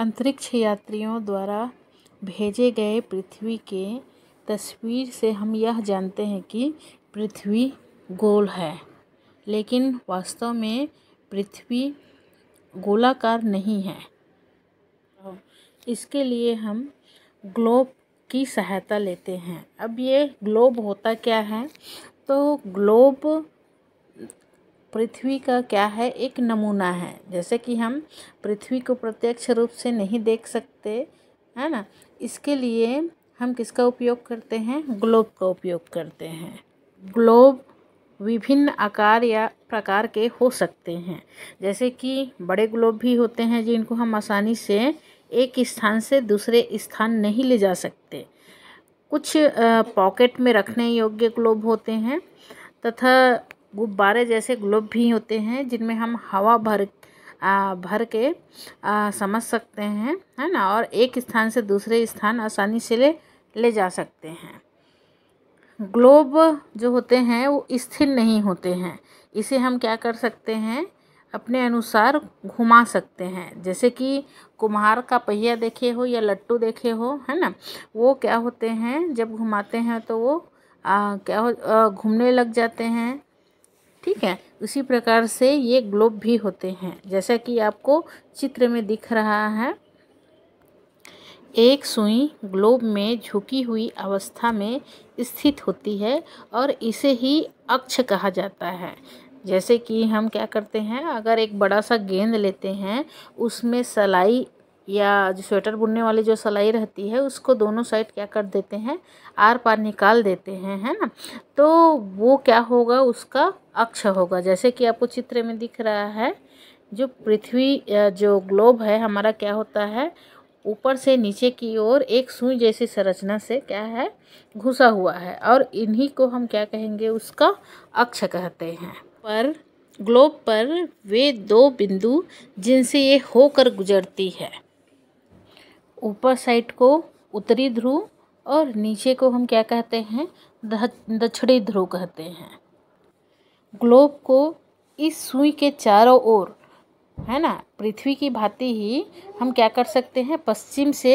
अंतरिक्ष यात्रियों द्वारा भेजे गए पृथ्वी के तस्वीर से हम यह जानते हैं कि पृथ्वी गोल है लेकिन वास्तव में पृथ्वी गोलाकार नहीं है इसके लिए हम ग्लोब की सहायता लेते हैं अब ये ग्लोब होता क्या है तो ग्लोब पृथ्वी का क्या है एक नमूना है जैसे कि हम पृथ्वी को प्रत्यक्ष रूप से नहीं देख सकते है ना इसके लिए हम किसका उपयोग करते हैं ग्लोब का उपयोग करते हैं ग्लोब विभिन्न आकार या प्रकार के हो सकते हैं जैसे कि बड़े ग्लोब भी होते हैं जिनको हम आसानी से एक स्थान से दूसरे स्थान नहीं ले जा सकते कुछ पॉकेट में रखने योग्य ग्लोब होते हैं तथा गुब्बारे जैसे ग्लोब भी होते हैं जिनमें हम हवा भर आ, भर के आ, समझ सकते हैं है ना और एक स्थान से दूसरे स्थान आसानी से ले ले जा सकते हैं ग्लोब जो होते हैं वो स्थिर नहीं होते हैं इसे हम क्या कर सकते हैं अपने अनुसार घुमा सकते हैं जैसे कि कुम्हार का पहिया देखे हो या लट्टू देखे हो है ना वो क्या होते हैं जब घुमाते हैं तो वो आ, क्या हो घूमने लग जाते हैं ठीक है उसी प्रकार से ये ग्लोब भी होते हैं जैसा कि आपको चित्र में दिख रहा है एक सुई ग्लोब में झुकी हुई अवस्था में स्थित होती है और इसे ही अक्ष कहा जाता है जैसे कि हम क्या करते हैं अगर एक बड़ा सा गेंद लेते हैं उसमें सलाई या जो स्वेटर बुनने वाली जो सलाई रहती है उसको दोनों साइड क्या कर देते हैं आर पार निकाल देते हैं है ना तो वो क्या होगा उसका अक्ष होगा जैसे कि आपको चित्र में दिख रहा है जो पृथ्वी जो ग्लोब है हमारा क्या होता है ऊपर से नीचे की ओर एक सुई जैसी संरचना से क्या है घुसा हुआ है और इन्हीं को हम क्या कहेंगे उसका अक्ष कहते हैं पर ग्लोब पर वे दो बिंदु जिनसे ये होकर गुजरती है ऊपर साइड को उत्तरी ध्रुव और नीचे को हम क्या कहते हैं दक्षिणी ध्रुव कहते हैं ग्लोब को इस सुई के चारों ओर है ना पृथ्वी की भांति ही हम क्या कर सकते हैं पश्चिम से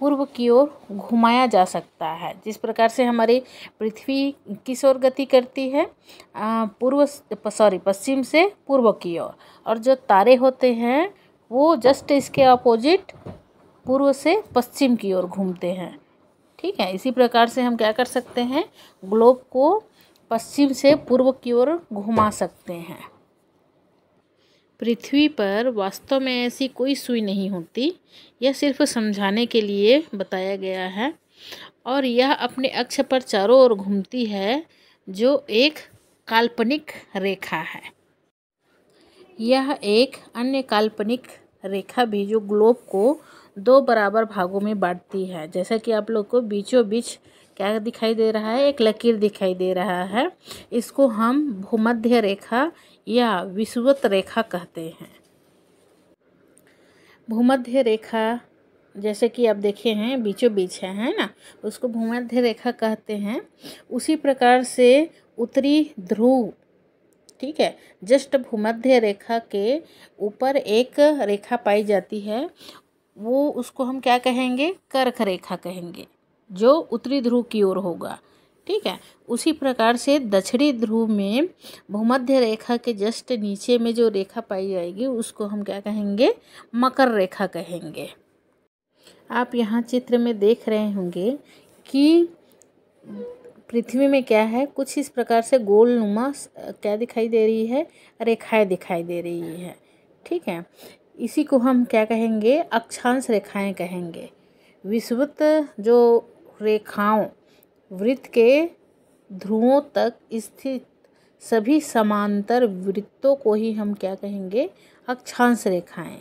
पूर्व की ओर घुमाया जा सकता है जिस प्रकार से हमारी पृथ्वी किस ओर गति करती है पूर्व सॉरी पश्चिम से पूर्व की ओर और, और जो तारे होते हैं वो जस्ट इसके अपोजिट पूर्व से पश्चिम की ओर घूमते हैं ठीक है इसी प्रकार से हम क्या कर सकते हैं ग्लोब को पश्चिम से पूर्व की ओर घुमा सकते हैं पृथ्वी पर वास्तव में ऐसी कोई सुई नहीं होती यह सिर्फ समझाने के लिए बताया गया है और यह अपने अक्ष पर चारों ओर घूमती है जो एक काल्पनिक रेखा है यह एक अन्य काल्पनिक रेखा भी जो ग्लोब को दो बराबर भागों में बांटती है जैसा कि आप लोग को बीचों बीच क्या दिखाई दे रहा है एक लकीर दिखाई दे रहा है इसको हम भूमध्य रेखा या विषुवत रेखा कहते हैं भूमध्य रेखा जैसे कि आप देखे हैं बीचों बीच है है ना उसको भूमध्य रेखा कहते हैं उसी प्रकार से उत्तरी ध्रुव ठीक है जस्ट भूमध्य रेखा के ऊपर एक रेखा पाई जाती है वो उसको हम क्या कहेंगे कर्क रेखा कहेंगे जो उत्तरी ध्रुव की ओर होगा ठीक है उसी प्रकार से दक्षिणी ध्रुव में भूमध्य रेखा के जस्ट नीचे में जो रेखा पाई जाएगी उसको हम क्या कहेंगे मकर रेखा कहेंगे आप यहाँ चित्र में देख रहे होंगे कि पृथ्वी में क्या है कुछ इस प्रकार से गोल नुमा क्या दिखाई दे रही है रेखाएं दिखाई दे रही है ठीक है इसी को हम क्या कहेंगे अक्षांश रेखाएं कहेंगे विषुवत जो रेखाओं वृत्त के ध्रुवों तक स्थित सभी समांतर वृत्तों को ही हम क्या कहेंगे अक्षांश रेखाएं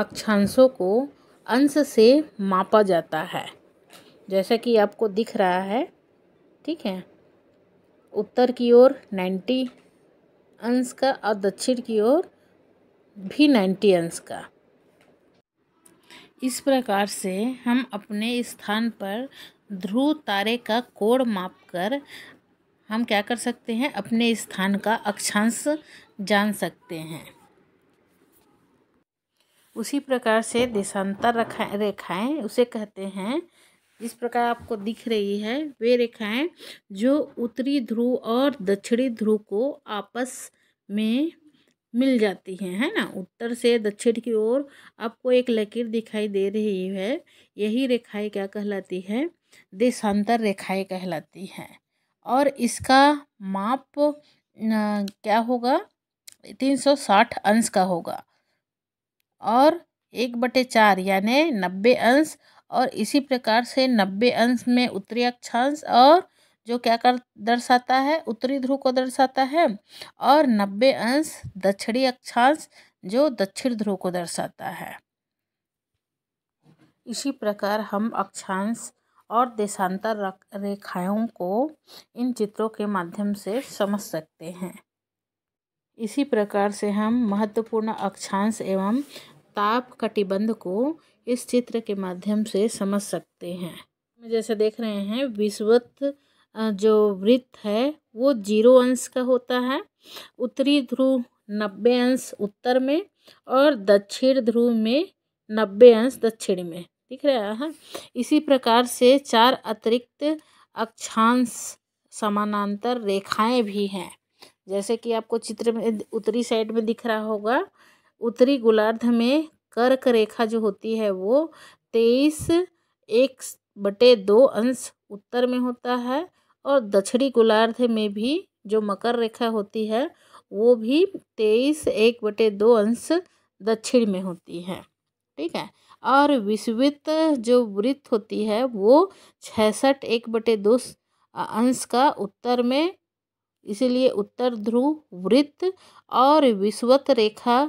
अक्षांशों को अंश से मापा जाता है जैसा कि आपको दिख रहा है ठीक है उत्तर की ओर नाइन्टी अंश का और दक्षिण की ओर भी नाइन्टी अंश का इस प्रकार से हम अपने स्थान पर ध्रुव तारे का कोण माप कर हम क्या कर सकते हैं अपने स्थान का अक्षांश जान सकते हैं उसी प्रकार से देशांतर रखा रेखाएँ उसे कहते हैं जिस प्रकार आपको दिख रही है वे रेखाएं जो उत्तरी ध्रुव और दक्षिणी ध्रुव को आपस में मिल जाती हैं है ना उत्तर से दक्षिण की ओर आपको एक लकीर दिखाई दे रही है यही रेखाएं क्या कहलाती है देशांतर रेखाएं कहलाती हैं और इसका माप क्या होगा तीन सौ साठ अंश का होगा और एक बटे चार यानि नब्बे अंश और इसी प्रकार से नब्बे अंश में उत्तरी अक्षांश और जो क्या कर दर्शाता है उत्तरी ध्रुव को दर्शाता है और नब्बे अंश दक्षिणी अक्षांश जो दक्षिण ध्रुव को दर्शाता है इसी प्रकार हम अक्षांश और देशांतर रेखाओं को इन चित्रों के माध्यम से समझ सकते हैं इसी प्रकार से हम महत्वपूर्ण अक्षांश एवं ताप कटिबंध को इस चित्र के माध्यम से समझ सकते हैं जैसे देख रहे हैं विश्वत जो वृत्त है वो जीरो अंश का होता है उत्तरी ध्रुव नब्बे अंश उत्तर में और दक्षिण ध्रुव में नब्बे अंश दक्षिण में दिख रहा है हाँ। इसी प्रकार से चार अतिरिक्त अक्षांश समानांतर रेखाएं भी हैं जैसे कि आपको चित्र में उत्तरी साइड में दिख रहा होगा उत्तरी गोलार्ध में कर्क रेखा जो होती है वो तेईस एक बटे दो अंश उत्तर में होता है और दक्षिणी गोलार्ध में भी जो मकर रेखा होती है वो भी तेईस एक बटे दो अंश दक्षिण में होती है ठीक है और विश्वित जो वृत्त होती है वो छसठ एक बटे दो अंश का उत्तर में इसलिए उत्तर ध्रुव वृत्त और विश्वत रेखा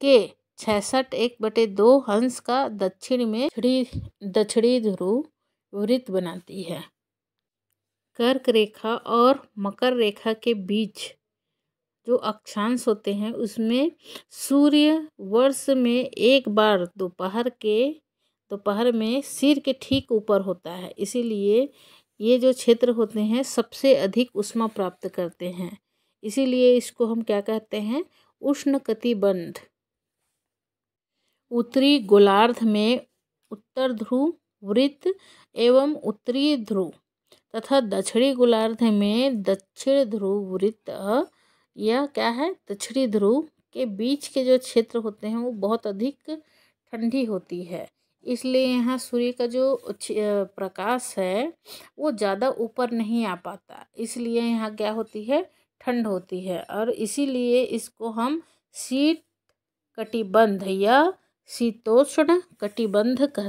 के छसठ एक बटे दो अंश का दक्षिण में दक्षिणी ध्रुव वृत्त बनाती है कर्क रेखा और मकर रेखा के बीच जो अक्षांश होते हैं उसमें सूर्य वर्ष में एक बार दोपहर के दोपहर में सिर के ठीक ऊपर होता है इसीलिए ये जो क्षेत्र होते हैं सबसे अधिक उष्मा प्राप्त करते हैं इसीलिए इसको हम क्या कहते हैं उष्ण कतिबंध उत्तरी गोलार्ध में उत्तर ध्रुव वृत्त एवं उत्तरी ध्रुव तथा दक्षिणी गोलार्ध में दक्षिण ध्रुव वृत्त यह क्या है दक्षिणी ध्रुव के बीच के जो क्षेत्र होते हैं वो बहुत अधिक ठंडी होती है इसलिए यहाँ सूर्य का जो प्रकाश है वो ज़्यादा ऊपर नहीं आ पाता इसलिए यहाँ क्या होती है ठंड होती है और इसीलिए इसको हम शीत कटिबंध या शीतोष्ण कटिबंध कह